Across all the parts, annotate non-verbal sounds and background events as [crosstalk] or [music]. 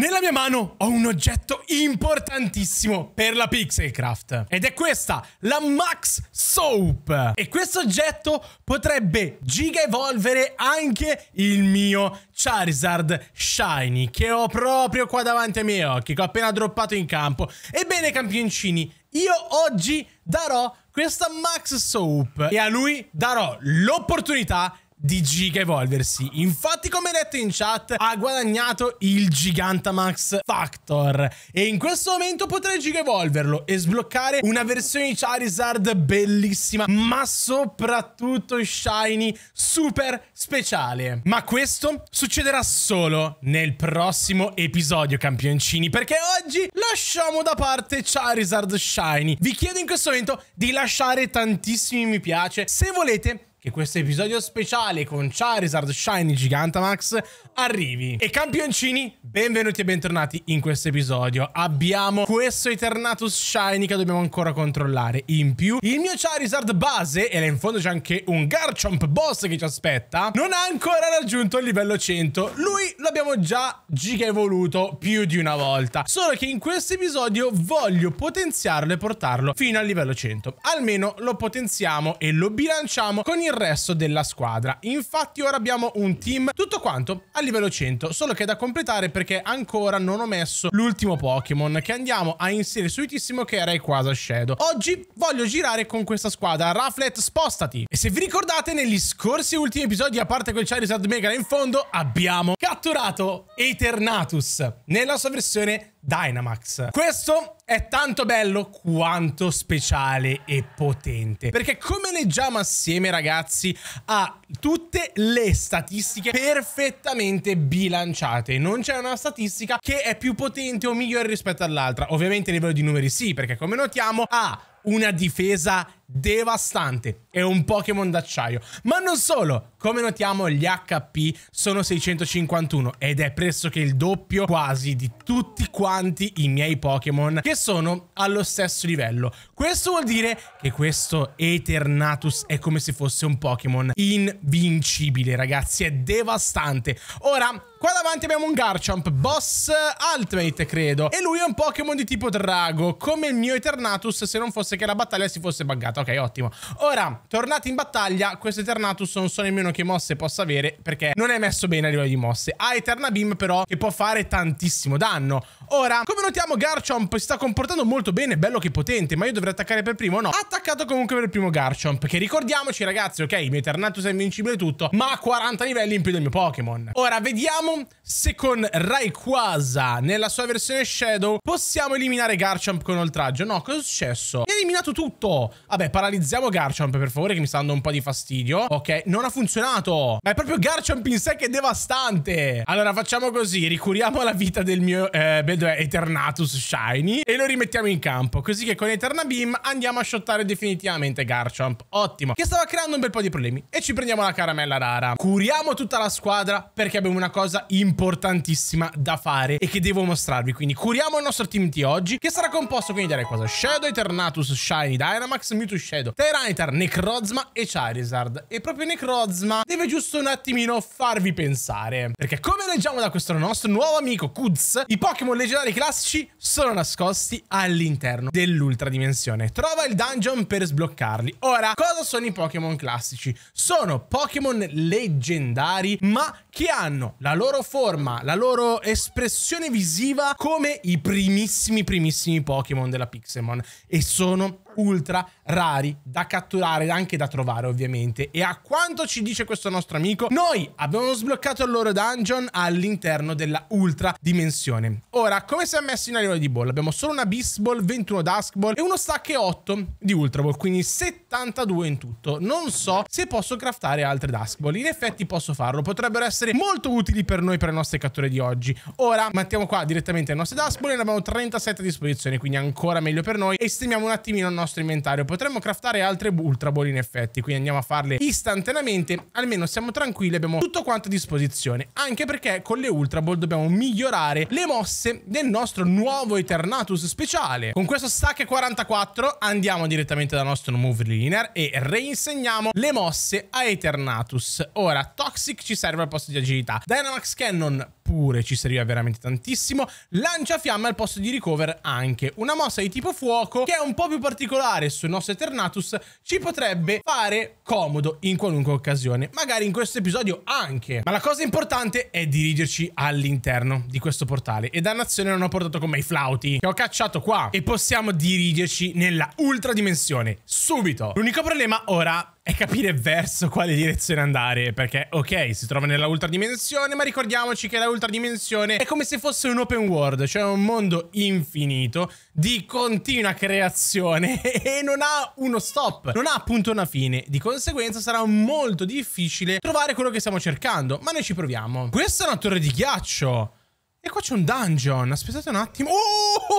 Nella mia mano ho un oggetto importantissimo per la Pixelcraft ed è questa, la Max Soap. E questo oggetto potrebbe giga evolvere anche il mio Charizard Shiny che ho proprio qua davanti ai miei occhi, che ho appena droppato in campo. Ebbene campioncini, io oggi darò questa Max Soap e a lui darò l'opportunità di di Giga Evolversi. Infatti, come detto in chat, ha guadagnato il Gigantamax Factor e in questo momento potrei Giga Evolverlo e sbloccare una versione di Charizard bellissima, ma soprattutto shiny super speciale. Ma questo succederà solo nel prossimo episodio, campioncini, perché oggi lasciamo da parte Charizard Shiny. Vi chiedo in questo momento di lasciare tantissimi mi piace. Se volete che questo episodio speciale con Charizard Shiny Gigantamax arrivi. E campioncini, benvenuti e bentornati in questo episodio. Abbiamo questo Eternatus Shiny che dobbiamo ancora controllare. In più, il mio Charizard base, e là in fondo c'è anche un Garchomp boss che ci aspetta, non ha ancora raggiunto il livello 100. Lui l'abbiamo già giga evoluto più di una volta. Solo che in questo episodio voglio potenziarlo e portarlo fino al livello 100. Almeno lo potenziamo e lo bilanciamo con il resto della squadra. Infatti ora abbiamo un team tutto quanto a livello 100. Solo che è da completare perché ancora non ho messo l'ultimo Pokémon che andiamo a inserire subitissimo che era Quasar Shadow. Oggi voglio girare con questa squadra. Raflet, spostati! E se vi ricordate negli scorsi ultimi episodi, a parte quel Charizard Mega là in fondo, abbiamo catturato curato Eternatus nella sua versione Dynamax. Questo è tanto bello quanto speciale e potente, perché come leggiamo assieme ragazzi ha tutte le statistiche perfettamente bilanciate, non c'è una statistica che è più potente o migliore rispetto all'altra, ovviamente a livello di numeri sì, perché come notiamo ha una difesa devastante. È un Pokémon d'acciaio. Ma non solo, come notiamo gli HP sono 651 ed è pressoché il doppio quasi di tutti quanti i miei Pokémon che sono allo stesso livello. Questo vuol dire che questo Eternatus è come se fosse un Pokémon invincibile ragazzi, è devastante. Ora... Qua davanti abbiamo un Garchomp, boss Ultimate credo, e lui è un Pokémon di tipo drago, come il mio Eternatus se non fosse che la battaglia si fosse buggata. Ok, ottimo. Ora, tornati in battaglia, questo Eternatus non so nemmeno che mosse possa avere perché non è messo bene a livello di mosse. Ha Eterna Beam però che può fare tantissimo danno. Ora, come notiamo, Garchomp si sta comportando molto bene, bello che potente, ma io dovrei attaccare per primo? No, Ha attaccato comunque per primo Garchomp, che ricordiamoci ragazzi, ok, il mio Eternatus è invincibile e tutto, ma ha 40 livelli in più del mio Pokémon. Ora, vediamo se con Rayquaza, nella sua versione Shadow, possiamo eliminare Garchomp con oltraggio. No, cosa è successo? Mi ha eliminato tutto! Vabbè, paralizziamo Garchomp, per favore, che mi sta dando un po' di fastidio. Ok, non ha funzionato! Ma è proprio Garchomp in sé che è devastante! Allora, facciamo così, ricuriamo la vita del mio, eh, del ed è Eternatus Shiny e lo rimettiamo in campo così che con Eterna Beam andiamo a shottare definitivamente Garchomp ottimo che stava creando un bel po' di problemi e ci prendiamo la caramella rara curiamo tutta la squadra perché abbiamo una cosa importantissima da fare e che devo mostrarvi quindi curiamo il nostro team di oggi che sarà composto quindi da cosa? Shadow Eternatus Shiny Dynamax Mewtwo Shadow Tyranitar Necrozma e Charizard e proprio Necrozma deve giusto un attimino farvi pensare perché come leggiamo da questo nostro nuovo amico Kuz i Pokémon leggendari originali classici sono nascosti all'interno dell'ultradimensione. Trova il dungeon per sbloccarli. Ora, cosa sono i Pokémon classici? Sono Pokémon leggendari, ma che hanno la loro forma, la loro espressione visiva come i primissimi primissimi Pokémon della Pixelmon e sono ultra rari da catturare e anche da trovare ovviamente. E a quanto ci dice questo nostro amico, noi abbiamo sbloccato il loro dungeon all'interno della ultra dimensione. Ora, come si è messo in arrivo di ball? Abbiamo solo una Beast Ball, 21 Dusk Ball e uno stack 8 di Ultra Ball, quindi 72 in tutto. Non so se posso craftare altre Dusk Ball, in effetti posso farlo, potrebbero essere molto utili per noi per le nostre catture di oggi. Ora mettiamo qua direttamente le nostre Dusk Ball e ne abbiamo 37 a disposizione, quindi ancora meglio per noi. E un attimino il nostro inventario. Potremmo craftare altre ultra ball in effetti, quindi andiamo a farle istantaneamente. Almeno siamo tranquilli, abbiamo tutto quanto a disposizione. Anche perché con le ultra ball dobbiamo migliorare le mosse del nostro nuovo Eternatus speciale. Con questo stack 44 andiamo direttamente dal nostro move linear e reinsegniamo le mosse a Eternatus. Ora, Toxic ci serve al posto di agilità. Dynamax Cannon pure ci serviva veramente tantissimo. Lanciafiamme al posto di recover anche. Una mossa di tipo fuoco che è un po' più particolare sul nostro Eternatus ci potrebbe fare comodo in qualunque occasione. Magari in questo episodio anche. Ma la cosa importante è dirigerci all'interno di questo portale. E dannazione non ho portato con me i flauti che ho cacciato qua. E possiamo dirigerci nella ultra dimensione. Subito. L'unico problema ora è capire verso quale direzione andare, perché ok, si trova nella ultradimensione, ma ricordiamoci che la ultradimensione è come se fosse un open world, cioè un mondo infinito di continua creazione [laughs] e non ha uno stop, non ha appunto una fine. Di conseguenza sarà molto difficile trovare quello che stiamo cercando, ma noi ci proviamo. Questa è una torre di ghiaccio. E qua c'è un dungeon. Aspettate un attimo. Oh, oh,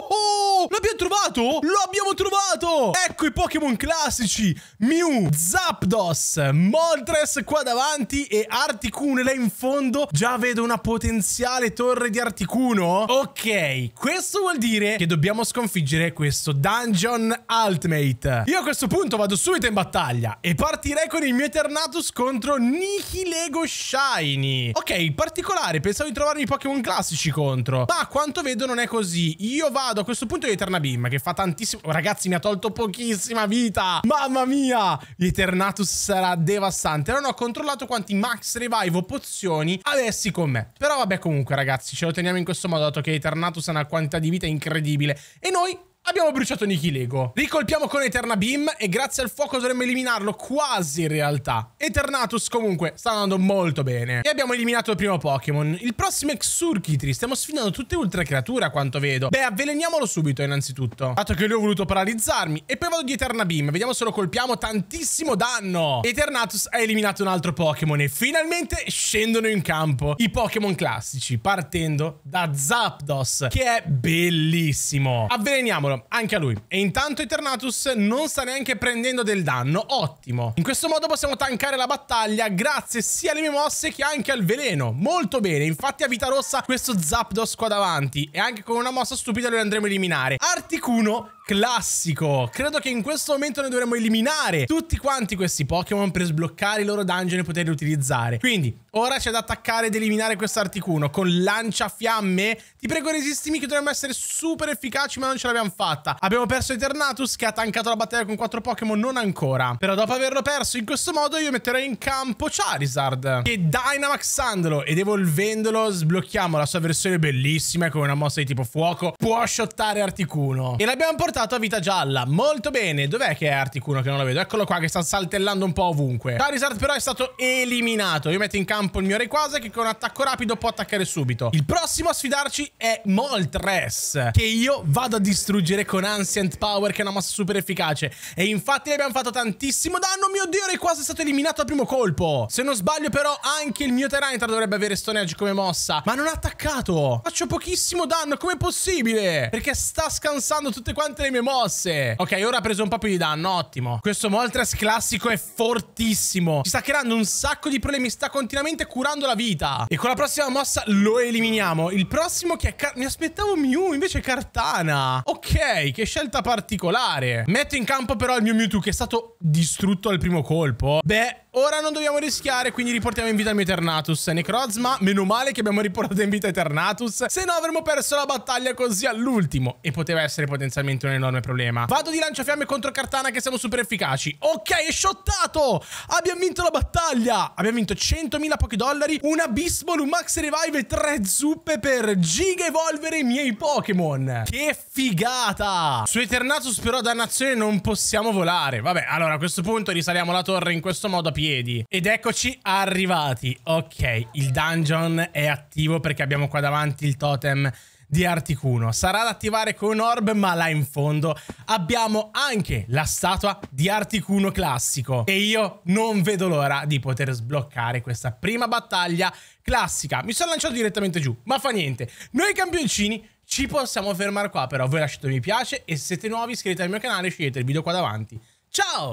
oh! L'abbiamo trovato? L'abbiamo trovato! Ecco i Pokémon classici. Mew, Zapdos, Moltres qua davanti e Articuno là in fondo. Già vedo una potenziale torre di Articuno. Ok, questo vuol dire che dobbiamo sconfiggere questo dungeon ultimate. Io a questo punto vado subito in battaglia e partirei con il mio Eternatus contro Niki Lego Shiny. Ok, in particolare pensavo di trovarmi i Pokémon classici contro. Ma a quanto vedo non è così. Io vado a questo punto di Eterna Beam, che fa tantissimo... Ragazzi, mi ha tolto pochissima vita! Mamma mia! Eternatus sarà devastante. Non ho controllato quanti max revive o pozioni avessi con me. Però vabbè, comunque, ragazzi, ce lo teniamo in questo modo, dato che Eternatus ha una quantità di vita incredibile. E noi Abbiamo bruciato Niki Lego. Ricolpiamo con Eterna Beam e grazie al fuoco dovremmo eliminarlo quasi in realtà. Eternatus comunque sta andando molto bene. E abbiamo eliminato il primo Pokémon. Il prossimo è Xurkitri. Stiamo sfidando tutte ultra creature a quanto vedo. Beh, avveleniamolo subito innanzitutto. Dato che lui ho voluto paralizzarmi. E poi vado di Eterna Beam. Vediamo se lo colpiamo. Tantissimo danno. Eternatus ha eliminato un altro Pokémon e finalmente scendono in campo i Pokémon classici. Partendo da Zapdos che è bellissimo. Avveleniamolo Cavolo, anche a lui. E intanto Eternatus non sta neanche prendendo del danno. Ottimo. In questo modo possiamo tankare la battaglia grazie sia alle mie mosse che anche al veleno. Molto bene. Infatti a vita rossa questo Zapdos qua davanti. E anche con una mossa stupida lo andremo a eliminare. Articuno classico. Credo che in questo momento noi dovremmo eliminare tutti quanti questi Pokémon per sbloccare i loro dungeon e poterli utilizzare. Quindi, ora c'è da attaccare ed eliminare questo Articuno con lanciafiamme. Ti prego resistimi che dovremmo essere super efficaci ma non ce l'abbiamo fatta. Abbiamo perso Eternatus che ha tankato la battaglia con quattro Pokémon, non ancora. Però dopo averlo perso in questo modo io metterei in campo Charizard E Dynamaxandolo ed evolvendolo sblocchiamo la sua versione bellissima con una mossa di tipo fuoco. Può shottare Articuno. E l'abbiamo portato portato a vita gialla. Molto bene. Dov'è che è Articuno che non lo vedo? Eccolo qua che sta saltellando un po' ovunque. Charizard però è stato eliminato. Io metto in campo il mio Rayquaza che con attacco rapido può attaccare subito. Il prossimo a sfidarci è Moltres che io vado a distruggere con Ancient Power che è una mossa super efficace. E infatti ne abbiamo fatto tantissimo danno. Mio Dio, Rayquaza è stato eliminato al primo colpo. Se non sbaglio però anche il mio Terranitar dovrebbe avere Stone Edge come mossa. Ma non ha attaccato. Faccio pochissimo danno. Com'è possibile? Perché sta scansando tutte quante tutte le mie mosse. Ok, ora ha preso un po' più di danno, ottimo. Questo Moltres classico è fortissimo. Ci sta creando un sacco di problemi, sta continuamente curando la vita. E con la prossima mossa lo eliminiamo. Il prossimo che è... Car Mi aspettavo Mew, invece Cartana. Ok, che scelta particolare. Metto in campo però il mio Mewtwo che è stato distrutto al primo colpo. Beh, Ora non dobbiamo rischiare, quindi riportiamo in vita il mio Eternatus. Necrozma, meno male che abbiamo riportato in vita Eternatus. Se no avremmo perso la battaglia così all'ultimo. E poteva essere potenzialmente un enorme problema. Vado di lanciafiamme contro Cartana che siamo super efficaci. Ok, è shottato! Abbiamo vinto la battaglia! Abbiamo vinto 100.000 pochi dollari, un Abyssball, un Max Revive e tre zuppe per giga evolvere i miei Pokémon. Che figata! Su Eternatus però dannazione non possiamo volare. Vabbè, allora a questo punto risaliamo la torre in questo modo a marciapiedi. Ed eccoci arrivati. Ok, il dungeon è attivo perché abbiamo qua davanti il totem di Articuno. Sarà da attivare con Orb, ma là in fondo abbiamo anche la statua di Articuno classico. E io non vedo l'ora di poter sbloccare questa prima battaglia classica. Mi sono lanciato direttamente giù, ma fa niente. Noi campioncini ci possiamo fermare qua, però voi lasciate un mi piace e se siete nuovi iscrivetevi al mio canale e scegliete il video qua davanti. Ciao!